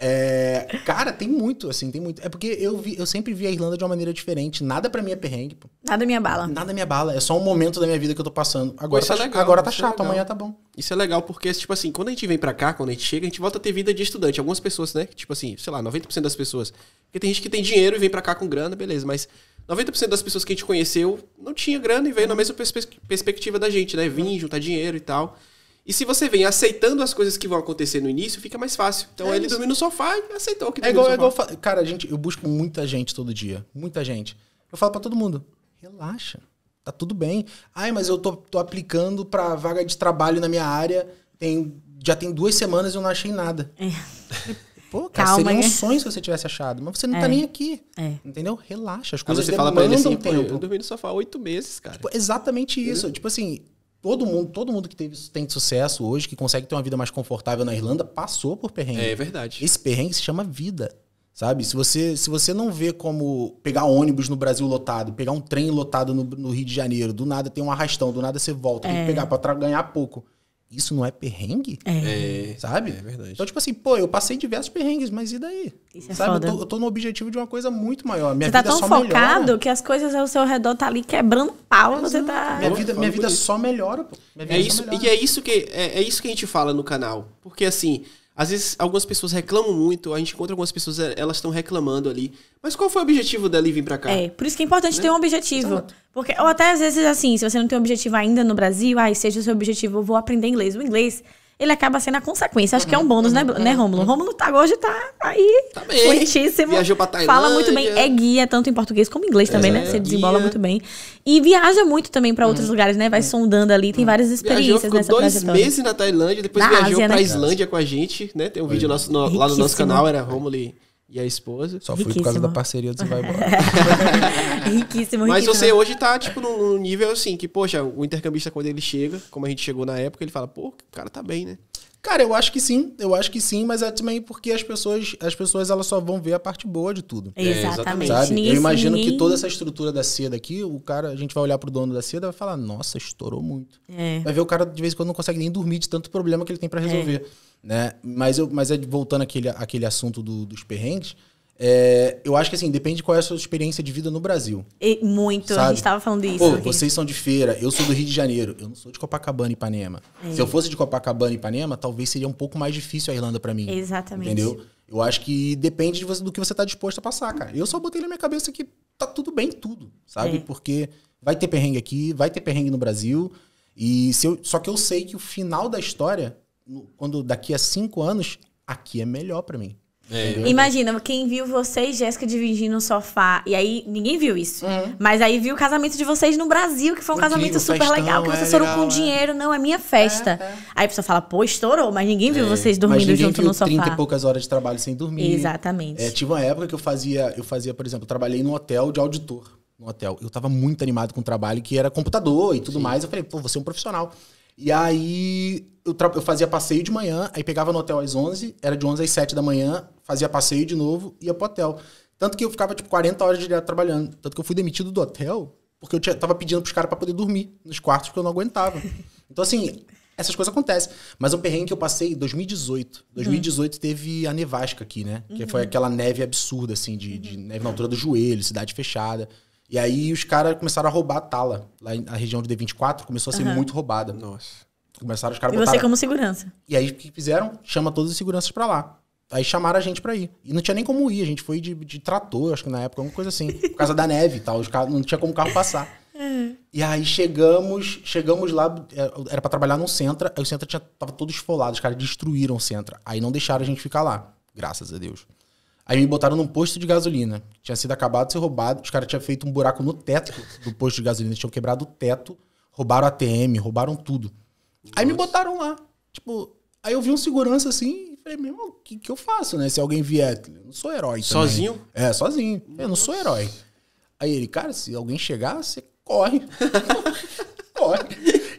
É... Cara, tem muito, assim, tem muito. É porque eu, vi, eu sempre vi a Irlanda de uma maneira diferente. Nada pra mim é perrengue, pô. Nada é minha bala. Nada é minha bala. É só um momento da minha vida que eu tô passando. Agora, Isso tá, é legal, agora tá chato, amanhã tá bom. Isso é legal, porque, tipo assim, quando a gente vem para cá, quando a gente chega, a gente volta a ter vida de estudante. Algumas pessoas, né? Tipo assim, sei lá, 90% das pessoas. Porque tem gente que tem dinheiro e vem para cá com grana, beleza, mas 90% das pessoas que a gente conheceu não tinha grana e veio na mesma pers perspectiva da gente, né? Vim, juntar dinheiro e tal. E se você vem aceitando as coisas que vão acontecer no início, fica mais fácil. Então é ele isso. dormiu no sofá e aceitou que é igual, é igual, Cara, a gente, eu busco muita gente todo dia. Muita gente. Eu falo para todo mundo: relaxa, tá tudo bem. Ai, mas eu tô, tô aplicando pra vaga de trabalho na minha área tem, já tem duas semanas e eu não achei nada. É. [LAUGHS] Pô, cara, Calma, seria um né? sonho se você tivesse achado. Mas você não é. tá nem aqui. É. Entendeu? Relaxa. As coisas mas você fala pra ele assim, tempo. eu dormi no sofá oito meses, cara. Tipo, exatamente isso. Eu... Tipo assim, todo mundo, todo mundo que teve, tem sucesso hoje, que consegue ter uma vida mais confortável na Irlanda, passou por perrengue. É, verdade. Esse perrengue se chama vida. Sabe? Se você, se você não vê como pegar ônibus no Brasil lotado, pegar um trem lotado no, no Rio de Janeiro, do nada tem um arrastão, do nada você volta, é. tem que é. pegar para ganhar pouco isso não é perrengue? É. é. Sabe? É verdade. Então, tipo assim, pô, eu passei diversos perrengues, mas e daí? Isso é sabe? Eu tô, eu, tô, no objetivo de uma coisa muito maior. Minha você tá tão só focado melhora. que as coisas ao seu redor tá ali quebrando pau. Você tá... Minha vida, minha vida só melhora, pô. é isso, melhora. E é isso, que, é, é isso que a gente fala no canal. Porque assim às vezes, algumas pessoas reclamam muito, a gente encontra algumas pessoas, eh, elas estão reclamando ali. Mas qual foi o objetivo dela vir pra cá? É, por isso que é importante né? ter um objetivo. Exato. Porque, ou até às vezes, assim, se você não tem um objetivo ainda no Brasil, ai, ah, seja o seu objetivo, eu vou aprender inglês. O inglês ele acaba sendo a consequência. Acho uhum, que é um bônus, uhum, né, uhum, né, Rômulo? Uhum. Rômulo tá, hoje tá aí. Tá bem. Muitíssimo. Viajou pra Tailândia. Fala muito bem. É guia, tanto em português como em inglês também, né? é, né? Você é desembola muito bem. E viaja muito também pra outros uhum. lugares, né? Vai uhum. sondando ali. Tem várias experiências viajou, nessa dois meses na Tailândia, depois na viajou Ásia, né? pra né? Islândia com a gente, né? Tem um vídeo nosso, no, lá no nosso canal, era Rômulo e e a esposa. Só fui por causa da parceria do Você Vai Embora. [LAUGHS] riquíssimo, Mas você hoje tá, tipo, num nível assim, que, poxa, o intercambista, quando ele chega, como a gente chegou na época, ele fala, pô, o cara tá bem, né? Cara, eu acho que sim, eu acho que sim, mas é também porque as pessoas, as pessoas elas só vão ver a parte boa de tudo. É, exatamente. Sabe? eu imagino que toda essa estrutura da seda aqui, o cara, a gente vai olhar pro dono da seda e vai falar, nossa, estourou muito. É. Vai ver o cara de vez em quando não consegue nem dormir de tanto problema que ele tem para resolver. É. Né? Mas, eu, mas é voltando àquele, assunto do, dos perrengues, é, eu acho que assim, depende qual é a sua experiência de vida no Brasil. E muito, sabe? a gente estava falando isso. Pô, aqui. vocês são de feira, eu sou do Rio de Janeiro, eu não sou de Copacabana e Ipanema. É. Se eu fosse de Copacabana e Ipanema, talvez seria um pouco mais difícil a Irlanda para mim. Exatamente. Entendeu? Eu acho que depende de você, do que você está disposto a passar, cara. Eu só botei na minha cabeça que tá tudo bem, tudo, sabe? É. Porque vai ter perrengue aqui, vai ter perrengue no Brasil. E eu, só que eu sei que o final da história quando daqui a cinco anos, aqui é melhor para mim. É. Imagina, quem viu vocês, Jéssica, dividindo um sofá. E aí, ninguém viu isso. Uhum. Mas aí viu o casamento de vocês no Brasil, que foi um casamento super festão, legal, que vocês é foram com é. dinheiro, não, é minha festa. É, é. Aí a pessoa fala, pô, estourou, mas ninguém viu vocês dormindo ninguém junto viu no sofá. 30 e poucas horas de trabalho sem dormir. Exatamente. tive uma época que eu fazia, eu fazia, por exemplo, eu trabalhei num hotel de auditor. No hotel. Eu tava muito animado com o trabalho, que era computador e tudo Sim. mais. Eu falei, pô, você é um profissional. E aí eu, eu, fazia passeio de manhã, aí pegava no hotel às 11, era de 11 às 7 da manhã, fazia passeio de novo, ia pro hotel. Tanto que eu ficava, tipo, 40 horas direto trabalhando. Tanto que eu fui demitido do hotel porque eu tinha, tava pedindo pros caras pra poder dormir nos quartos, porque eu não aguentava. [LAUGHS] Então, assim, essas coisas acontecem. Mas o perrengue que eu passei em 2018. 2018 uhum. teve a nevasca aqui, né? Uhum. Que foi uhum. aquela neve absurda, assim, de, de uhum. neve na altura do joelho, cidade fechada. E aí os caras começaram a roubar a tala. Lá na região do D24 começou a ser uhum. muito roubada. Nossa. Começaram os caras E você como segurança. E aí o que fizeram? Chama todos os seguranças para lá. Aí chamaram a gente pra ir. E não tinha nem como ir, a gente foi de, de trator, acho que na época, alguma coisa assim. Por causa da neve e tal, os carros, não tinha como o carro passar. Uhum. E aí chegamos, chegamos lá, é, era para trabalhar num centro, aí o centro tinha, tava todo esfolado, os caras destruíram o centro. Aí não deixaram a gente ficar lá, graças a Deus. Aí me botaram num posto de gasolina. Tinha sido acabado de ser roubado. Os caras tinham feito um buraco no teto do posto de gasolina. Eles tinham quebrado o teto, roubaram ATM, roubaram tudo. Nossa. Aí me botaram lá. Tipo, aí eu vi um segurança assim e falei, meu irmão, o que, que eu faço, né? Se alguém vier, eu não sou herói. Também. Sozinho? É, sozinho. Nossa. Eu não sou herói. Aí ele, cara, se alguém chegar, você corre. [LAUGHS] corre.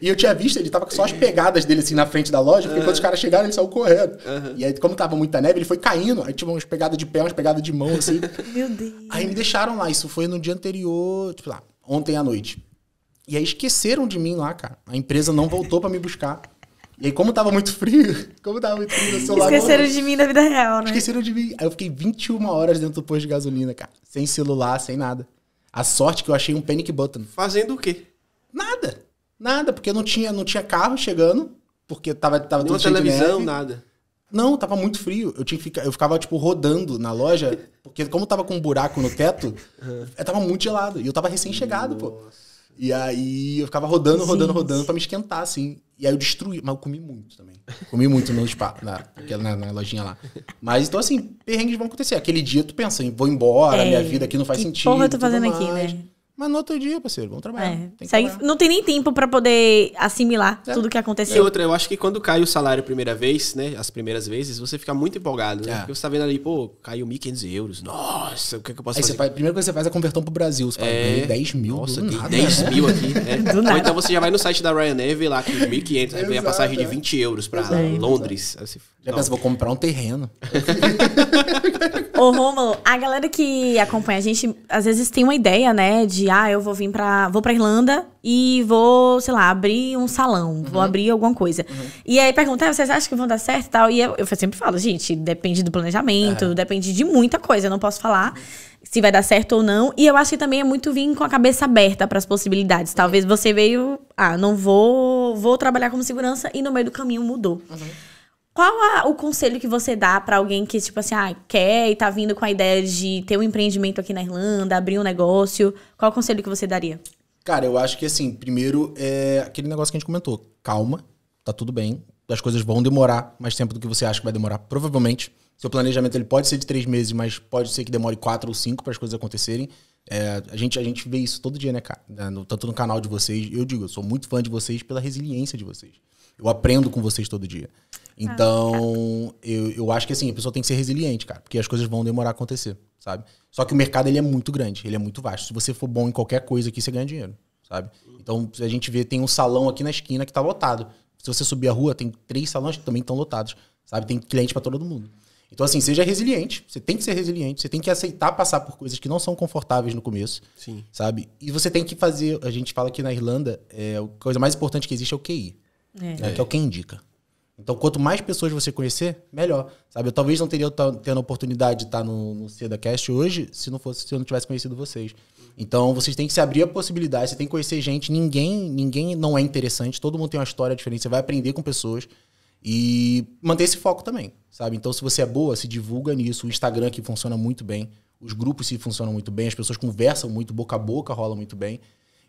E eu tinha visto, ele tava com só as pegadas dele assim na frente da loja, porque uhum. quando os caras chegaram, ele saiu correndo. Uhum. E aí, como tava muita neve, ele foi caindo. Aí tinha umas pegadas de pé, umas pegadas de mão, assim. [LAUGHS] Meu Deus. Aí me deixaram lá, isso foi no dia anterior, tipo lá, ontem à noite. E aí esqueceram de mim lá, cara. A empresa não voltou para me buscar. E aí, como tava muito frio, [LAUGHS] como tava muito frio no celular. Esqueceram de mim na vida real, né? Esqueceram de mim. Aí eu fiquei 21 horas dentro do posto de gasolina, cara. Sem celular, sem nada. A sorte que eu achei um panic button. Fazendo o quê? Nada. Nada, porque não tinha, não tinha carro chegando, porque tava, tava tudo tudo televisão, nada. Não, tava muito frio. Eu tinha ficar, eu ficava tipo rodando na loja, [LAUGHS] porque como tava com um buraco no teto, eu tava muito gelado e eu tava recém-chegado, pô. E aí eu ficava rodando, rodando, rodando para me esquentar assim. E aí eu destruí, mas eu comi muito também. Comi muito no spa, na, na, na lojinha lá. Mas então assim, perrengues vão acontecer. Aquele dia tu pensa, vou embora, é, minha vida aqui não faz que sentido. Porra, eu tô fazendo aqui, né? Mas no outro dia, parceiro, vamos trabalhar. É, tem segue, trabalhar. Não tem nem tempo para poder assimilar é. tudo que aconteceu. E outra, eu acho que quando cai o salário a primeira vez, né? As primeiras vezes, você fica muito empolgado, né? É. Porque você tá vendo ali, pô, caiu 1.500 euros. Nossa, o que, é que eu posso Aí fazer? Faz, a primeira coisa que você faz é convertão pro Brasil. Você é. fala, 10 mil. Nossa, tem nada, 10 né? mil aqui. Né? [LAUGHS] Ou nada. então você já vai no site da Ryanair vê lá que 1.500, aí vem a passagem de 20 euros para Londres. Você, já pensa, vou comprar um terreno. [LAUGHS] Ô, Romulo, a galera que acompanha a gente, às vezes tem uma ideia, né? De, ah, eu vou vir pra... Vou pra Irlanda e vou, sei lá, abrir um salão. Uhum. Vou abrir alguma coisa. Uhum. E aí pergunta, ah, vocês acham que vão dar certo e tal? E eu, eu sempre falo, gente, depende do planejamento. É. Depende de muita coisa. Eu não posso falar se vai dar certo ou não. E eu acho que também é muito vir com a cabeça aberta para as possibilidades. Talvez você veio, ah, não vou, vou trabalhar como segurança e no meio do caminho mudou. Uhum. Qual a, o conselho que você dá para alguém que, tipo assim, ah, quer e tá vindo com a ideia de ter um empreendimento aqui na Irlanda, abrir um negócio? Qual o conselho que você daria? Cara, eu acho que assim, primeiro é aquele negócio que a gente comentou. Calma, tá tudo bem. As coisas vão demorar mais tempo do que você acha que vai demorar, provavelmente. Seu planejamento ele pode ser de três meses, mas pode ser que demore quatro ou cinco para as coisas acontecerem. É, a, gente, a gente vê isso todo dia, né, cara? tanto no canal de vocês, eu digo, eu sou muito fã de vocês pela resiliência de vocês. Eu aprendo com vocês todo dia. Ah, então, ah, eu, eu acho que assim, a pessoa tem que ser resiliente, cara, porque as coisas vão demorar a acontecer, sabe? Só que o mercado ele é muito grande, ele é muito vasto. Se você for bom em qualquer coisa aqui, você ganha dinheiro, sabe? Então, a gente vê, tem um salão aqui na esquina que tá lotado. Se você subir a rua, tem três salões que também estão lotados, sabe? Tem cliente para todo mundo. Então, assim, seja resiliente. Você tem que ser resiliente. Você tem que aceitar passar por coisas que não são confortáveis no começo. Sim. Sabe? E você tem que fazer. A gente fala aqui na Irlanda, é, a coisa mais importante que existe é o QI. É. Né? Que é o que indica. Então, quanto mais pessoas você conhecer, melhor. Sabe? Eu talvez não teria tendo a oportunidade de estar no, no CedaCast hoje se não fosse se eu não tivesse conhecido vocês. Então, vocês têm que se abrir a possibilidade, você tem que conhecer gente. Ninguém, ninguém não é interessante, todo mundo tem uma história diferente, você vai aprender com pessoas. E manter esse foco também, sabe? Então, se você é boa, se divulga nisso. O Instagram que funciona muito bem, os grupos se funcionam muito bem, as pessoas conversam muito, boca a boca rola muito bem.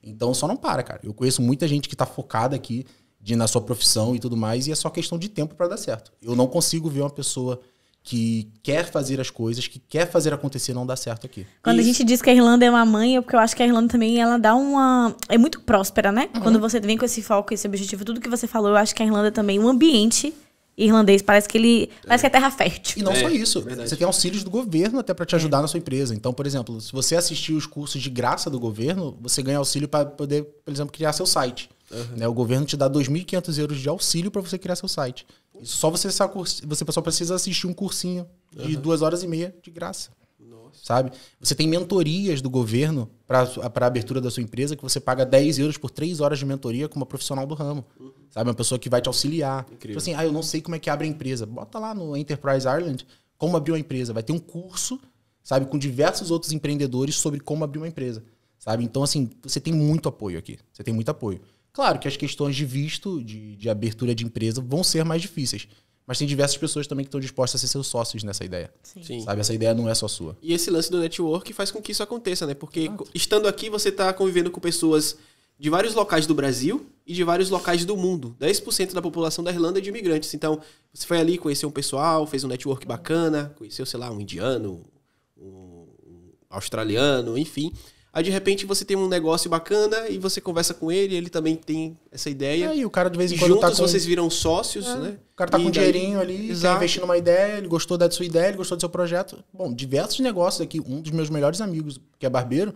Então, só não para, cara. Eu conheço muita gente que está focada aqui, de na sua profissão e tudo mais, e é só questão de tempo para dar certo. Eu não consigo ver uma pessoa que quer fazer as coisas, que quer fazer acontecer, não dar certo aqui. Quando Isso. a gente diz que a Irlanda é uma mãe, é porque eu acho que a Irlanda também ela dá uma é muito próspera, né? Uhum. Quando você vem com esse foco, esse objetivo, tudo que você falou, eu acho que a Irlanda é também um ambiente irlandês. Parece que ele. É. Parece que é terra fértil. E não é, só é isso. você tem auxílios do governo até para te é. ajudar na sua empresa. Então, por exemplo, se você assistir os cursos de graça do governo, você ganha auxílio para poder, por exemplo, criar seu site. Uhum. Né? O governo te dá 2.500 euros de auxílio para você criar seu site. Isso só você, você só precisa assistir um cursinho de uhum. duas horas e meia de graça. Nossa. Sabe? Você tem mentorias do governo para a abertura da sua empresa que você paga 10 euros por 3 horas de mentoria com uma profissional do ramo. Uhum. Sabe? Uma pessoa que vai te auxiliar. Tipo Incrível. Tipo assim, ah, eu não sei como é que abre a empresa. Bota lá no Enterprise Ireland como abrir uma empresa. Vai ter um curso, sabe, com diversos outros empreendedores sobre como abrir uma empresa. Sabe? Então, assim, você tem muito apoio aqui. Você tem muito apoio. Claro que as questões de visto, de, de abertura de empresa, vão ser mais difíceis. Mas tem diversas pessoas também que estão dispostas a ser seus sócios nessa ideia. Sim. Sabe? Essa ideia não é só sua. E esse lance do network faz com que isso aconteça, né? Porque Exato. estando aqui, você está convivendo com pessoas de vários locais do Brasil e de vários locais do mundo. 10% da população da Irlanda é de imigrantes. Então, você foi ali, conheceu um pessoal, fez um network bacana, conheceu, sei lá, um indiano, um australiano, enfim. Aí de repente você tem um negócio bacana e você conversa com ele, ele também tem essa ideia. É, e o cara de vez em quando. Juntos tá com... vocês viram sócios, é, né? O cara tá e com um dinheirinho ali, tá investindo uma ideia, ele gostou da sua ideia, ele gostou do seu projeto. Bom, diversos negócios aqui. Um dos meus melhores amigos, que é barbeiro,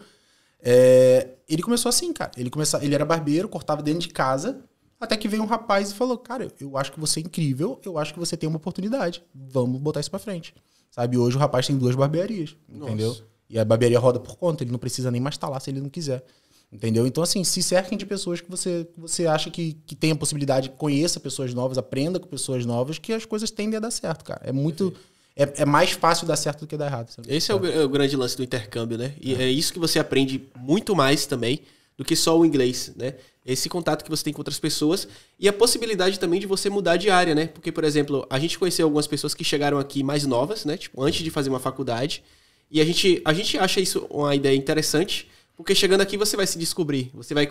é... ele começou assim, cara. Ele, começava... ele era barbeiro, cortava dentro de casa, até que veio um rapaz e falou: Cara, eu acho que você é incrível, eu acho que você tem uma oportunidade. Vamos botar isso pra frente. Sabe, hoje o rapaz tem duas barbearias, Nossa. entendeu? E a barbearia roda por conta, ele não precisa nem mais estar tá lá se ele não quiser. Entendeu? Então, assim, se cerquem de pessoas que você, que você acha que, que tem a possibilidade, conheça pessoas novas, aprenda com pessoas novas, que as coisas tendem a dar certo, cara. É muito. É, é mais fácil dar certo do que dar errado. Sabe? Esse é o, é. é o, grande lance do intercâmbio, né? E é. é isso que você aprende muito mais também do que só o inglês, né? Esse contato que você tem com outras pessoas e a possibilidade também de você mudar de área, né? Porque, por exemplo, a gente conheceu algumas pessoas que chegaram aqui mais novas, né? Tipo, antes de fazer uma faculdade e a gente, a gente acha isso uma ideia interessante, porque chegando aqui você vai se descobrir, você vai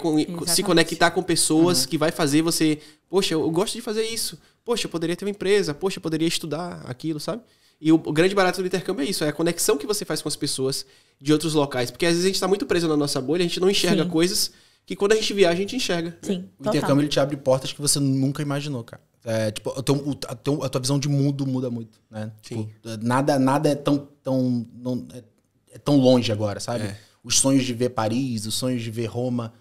se conectar com pessoas uhum. que vai fazer você, poxa, eu gosto de fazer isso. Poxa, eu poderia ter uma empresa, poxa, eu poderia estudar aquilo, sabe? E o, o grande barato do intercâmbio é isso, é a conexão que você faz com as pessoas de outros locais, porque às vezes a gente está muito preso na nossa bolha, a gente não enxerga Sim. coisas que quando a gente viaja, a gente enxerga. Sim. O total. intercâmbio ele te abre portas que você nunca imaginou, cara. É, tipo, a, teu, a, a tua visão de mundo muda muito, né? Tipo, Sim. Tipo, nada, nada é tão, tão, não, é, é tão longe agora, sabe? É. Os sonhos de ver Paris, os sonhos de ver Roma,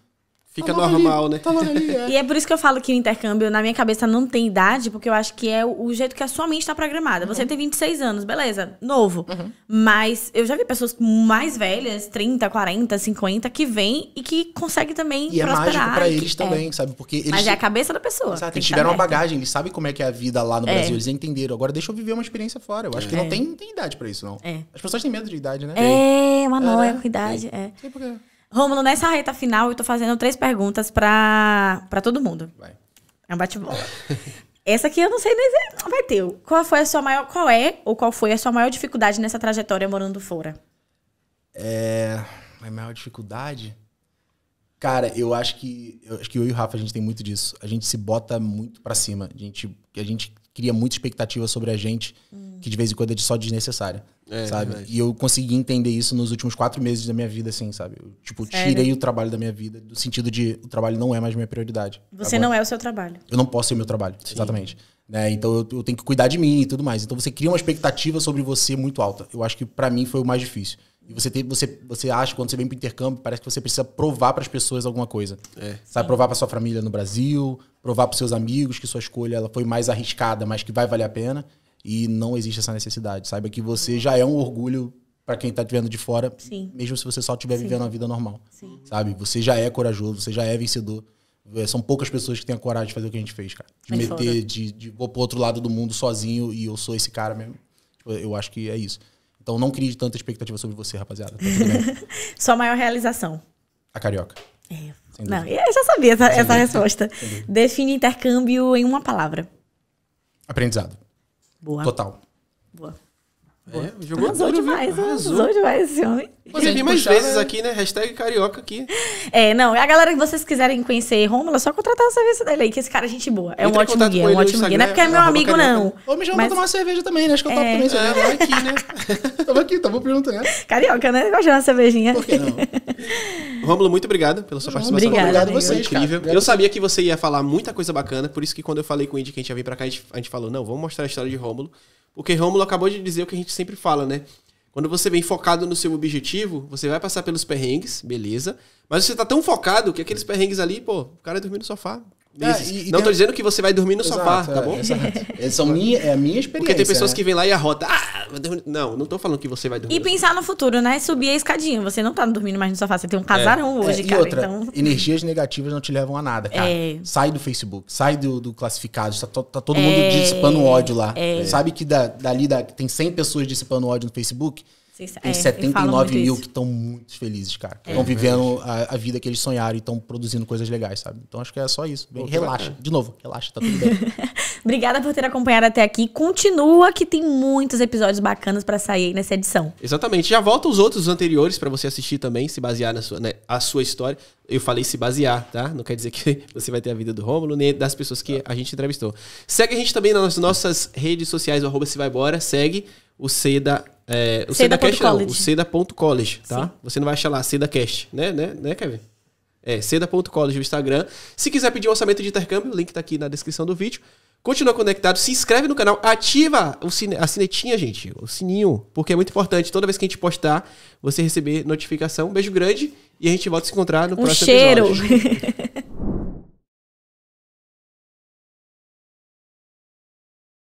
Fica tá normal, ali, né? Tá ali, [LAUGHS] é. E é por isso que eu falo que o intercâmbio, na minha cabeça, não tem idade, porque eu acho que é o jeito que a sua mente está programada. Uhum. Você tem 26 anos, beleza, novo. Uhum. Mas eu já vi pessoas mais velhas, 30, 40, 50, que vêm e que conseguem também e é prosperar. E é mágico pra eles que, também, é. sabe? Porque eles, Mas é a cabeça da pessoa. Exato, eles tiveram tá uma bagagem, eles sabem como é que é a vida lá no é. Brasil, eles entenderam. Agora deixa eu viver uma experiência fora. Eu acho que não é. tem, tem idade para isso, não. É. As pessoas têm medo de idade, né? É, uma né? noia com idade, é. Não sei por Rômulo, nessa reta final, eu tô fazendo três perguntas pra, pra todo mundo. Vai. É um bate-bola. [LAUGHS] Essa aqui eu não sei nem dizer. Vai ter. Qual foi a sua maior. Qual é ou qual foi a sua maior dificuldade nessa trajetória morando fora? É. A maior dificuldade? Cara, eu acho que. Eu acho que eu e o Rafa, a gente tem muito disso. A gente se bota muito pra cima. A gente, a gente cria muita expectativa sobre a gente, hum. que de vez em quando é só desnecessária, é, é, sabe? É e eu consegui entender isso nos últimos quatro meses da minha vida, assim, sabe? Eu, tipo, Sério? tirei o trabalho da minha vida, no sentido de o trabalho não é mais minha prioridade. Você agora. não é o seu trabalho. Eu não posso ser o meu trabalho, Sim. exatamente. Né? Então eu, eu, tenho que cuidar de mim e tudo mais. Então você cria uma expectativa sobre você muito alta. Eu acho que para mim foi o mais difícil. E você, tem, você, você acha, quando você vem para intercâmbio, parece que você precisa provar para as pessoas alguma coisa. É. Sabe, provar para sua família no Brasil, provar para seus amigos que sua escolha ela foi mais arriscada, mas que vai valer a pena. E não existe essa necessidade. Saiba que você já é um orgulho para quem está te vendo de fora, Sim. mesmo se você só estiver vivendo uma vida normal. Sim. Sabe, você já é corajoso, você já é vencedor. É, são poucas pessoas que têm a coragem de fazer o que a gente fez, cara. De é meter, de, de vou pro outro lado do mundo sozinho e eu sou esse cara mesmo. Tipo, eu acho que é isso. Então não crie tanta expectativa sobre você, rapaziada. Tá [LAUGHS] Sua maior realização? A carioca. É. Não, eu já sabia essa, essa resposta. Define intercâmbio em uma palavra. Aprendizado. Boa. Total. Boa. É, jogou arrasou duro, demais, viu? arrasou. arrasou demais esse homem. Você vi mais vezes aqui, né? Hashtag carioca aqui. É, não. É a galera que vocês quiserem conhecer Rômulo, é só contratar o serviço dele aí, que esse cara é gente boa. É Entra um ótimo guia, é um ótimo guia. Não é porque é meu amigo, não. Ou me chama mas... pra tomar cerveja também, né? Acho que eu topo é. também É, É, aqui, né? [LAUGHS] tava aqui, tava perguntando. Carioca, né? Gosta de uma cervejinha. Por que não? [LAUGHS] Rômulo, muito obrigado pela sua participação. Obrigada, é obrigado a vocês, incrível. Cara. Eu sabia que você ia falar muita coisa bacana, por isso que quando eu falei com o Indy que a gente ia vir pra cá, a gente, a gente falou, não, vamos mostrar a história de Rômulo. Porque Rômulo acabou de dizer o que a gente sempre fala, né? Quando você vem focado no seu objetivo, você vai passar pelos perrengues, beleza. Mas você tá tão focado que aqueles perrengues ali, pô, o cara dormindo no sofá, ah, e, não estou dizendo que você vai dormir no exato, sofá, tá é, bom? [LAUGHS] É, é, são minha, é a minha experiência. Porque tem pessoas né? que vêm lá e arrota. Ah, não, não estou falando que você vai dormir. E pensar no futuro, né? Subir a escadinha. Você não está dormindo mais no sofá, você tem um casarão é. hoje, é, e cara. Outra, então... Energias negativas não te levam a nada, cara. É. Sai do Facebook, sai do, do classificado. Tá, tá todo é. mundo dissipando ódio lá. Sabe que da, dali da, tem 100 pessoas dissipando ódio no Facebook? Tem 79 é, mil isso. que estão muito felizes, cara. Estão é, vivendo a, a, vida que eles sonharam e estão produzindo coisas legais, sabe? Então acho que é só isso. Bem, relaxa. De novo, relaxa, tá tudo bem. [LAUGHS] Obrigada por ter acompanhado até aqui. Continua que tem muitos episódios bacanas para sair nessa edição. Exatamente. Já volta os outros anteriores para você assistir também, se basear na sua, né, a sua história. Eu falei se basear, tá? Não quer dizer que [LAUGHS] você vai ter a vida do Rômulo nem das pessoas que a gente entrevistou. Segue a gente também nas nossas redes sociais, o arroba se vai embora. Segue o Seda. É, o Seda, Seda. Cast, Seda.college, tá? Sim. Você não vai achar lá SedaCast, Cast, né, né, né, Kevin? É, seda.college no Instagram. Se quiser pedir um orçamento de intercâmbio, o link tá aqui na descrição do vídeo. Continua conectado, se inscreve no canal, ativa o sine, a sinetinha, gente, o sininho, porque é muito importante. Toda vez que a gente postar, você receber notificação. Um beijo grande e a gente volta a se encontrar no um próximo cheiro. episódio. [LAUGHS]